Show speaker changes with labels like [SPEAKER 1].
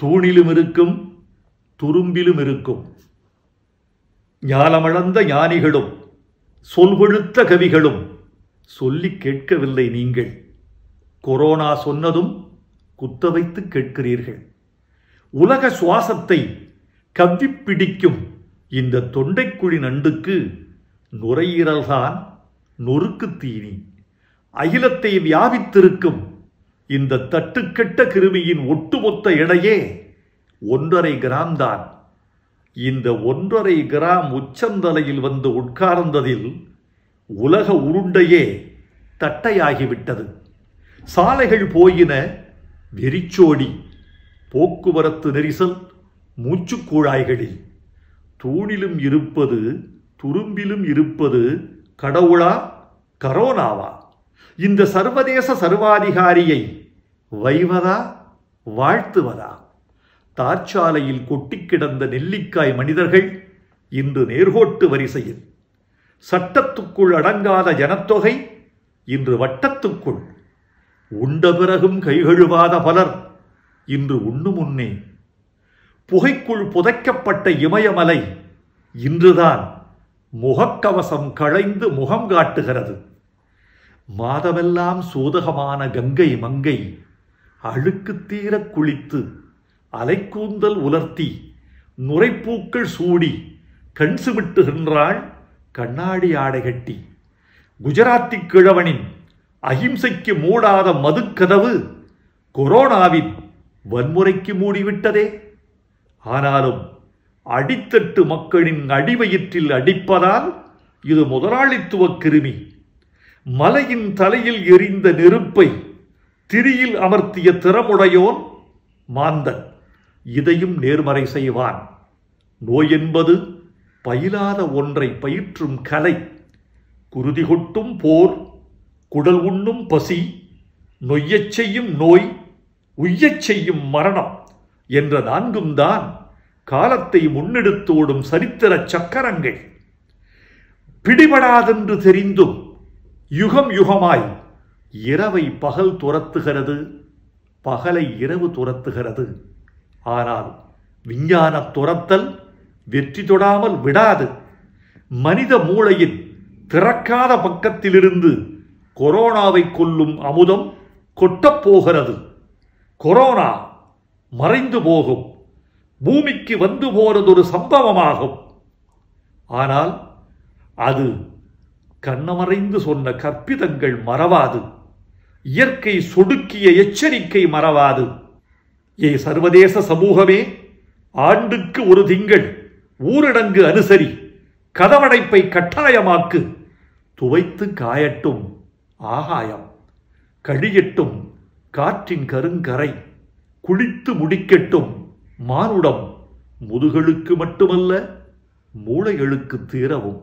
[SPEAKER 1] தூணிலும் இருக்கும் துரும்பிலும் இருக்கும் ஞானமளந்த ஞானிகளும் சொல்கொழுத்த கவிகளும் சொல்லி கேட்கவில்லை நீங்கள் கொரோனா சொன்னதும் குத்த வைத்து கேட்கிறீர்கள் உலக சுவாசத்தை கவ்விப்பிடிக்கும் இந்த தொண்டைக்குழி நண்டுக்கு நுரையீரல்தான் நொறுக்கு தீனி அகிலத்தை வியாபித்திருக்கும் இந்த தட்டுக்கெட்ட கிருமியின் ஒட்டுமொத்த எடையே ஒன்றரை கிராம் தான் இந்த ஒன்றரை கிராம் உச்சந்தலையில் வந்து உட்கார்ந்ததில் உலக உருண்டையே தட்டையாகிவிட்டது சாலைகள் போயின வெறிச்சோடி போக்குவரத்து நெரிசல் கூழாய்களில் தூணிலும் இருப்பது துரும்பிலும் இருப்பது கடவுளா கரோனாவா இந்த சர்வதேச சர்வாதிகாரியை வைவதா வாழ்த்துவதா தார்ச்சாலையில் கொட்டி கிடந்த நெல்லிக்காய் மனிதர்கள் இன்று நேர்கோட்டு வரிசையில் சட்டத்துக்குள் அடங்காத ஜனத்தொகை இன்று வட்டத்துக்குள் உண்ட பிறகும் கைகழுவாத பலர் இன்று உண்ணு முன்னே புகைக்குள் புதைக்கப்பட்ட இமயமலை இன்றுதான் முகக்கவசம் களைந்து முகம் காட்டுகிறது மாதமெல்லாம் சோதகமான கங்கை மங்கை அழுக்கு தீர குளித்து அலைக்கூந்தல் உலர்த்தி நுரைப்பூக்கள் சூடி கண் சுமிட்டுகின்றாள் கண்ணாடி ஆடை கட்டி குஜராத்தி கிழவனின் அகிம்சைக்கு மூடாத மதுக்கதவு கொரோனாவின் வன்முறைக்கு மூடிவிட்டதே ஆனாலும் அடித்தட்டு மக்களின் அடிவயிற்றில் அடிப்பதால் இது முதலாளித்துவ கிருமி மலையின் தலையில் எரிந்த நெருப்பை திரியில் அமர்த்திய திறமுடையோன் மாந்தன் இதையும் நேர்மறை செய்வான் நோய் என்பது பயிலாத ஒன்றை பயிற்றும் கலை குருதி கொட்டும் போர் குடல் உண்ணும் பசி நொய்யச் செய்யும் நோய் உய்யச் செய்யும் மரணம் என்ற நான்கும் தான் காலத்தை முன்னெடுத்து ஓடும் சரித்திர சக்கரங்கள் பிடிபடாதென்று தெரிந்தும் யுகம் யுகமாய் இரவை பகல் துரத்துகிறது பகலை இரவு துரத்துகிறது ஆனால் விஞ்ஞான துரத்தல் வெற்றி தொடாமல் விடாது மனித மூளையின் திறக்காத பக்கத்திலிருந்து கொரோனாவை கொல்லும் அமுதம் கொட்டப்போகிறது கொரோனா மறைந்து போகும் பூமிக்கு வந்து போனதொரு சம்பவமாகும் ஆனால் அது கண்ணமறைந்து சொன்ன கற்பிதங்கள் மறவாது இயற்கை சொடுக்கிய எச்சரிக்கை மறவாது ஏ சர்வதேச சமூகமே ஆண்டுக்கு ஒரு திங்கள் ஊரடங்கு அனுசரி கதவடைப்பை கட்டாயமாக்கு துவைத்து காயட்டும் ஆகாயம் கழியட்டும் காற்றின் கருங்கரை குளித்து முடிக்கட்டும் மானுடம் முதுகளுக்கு மட்டுமல்ல மூளைகளுக்கு தீரவும்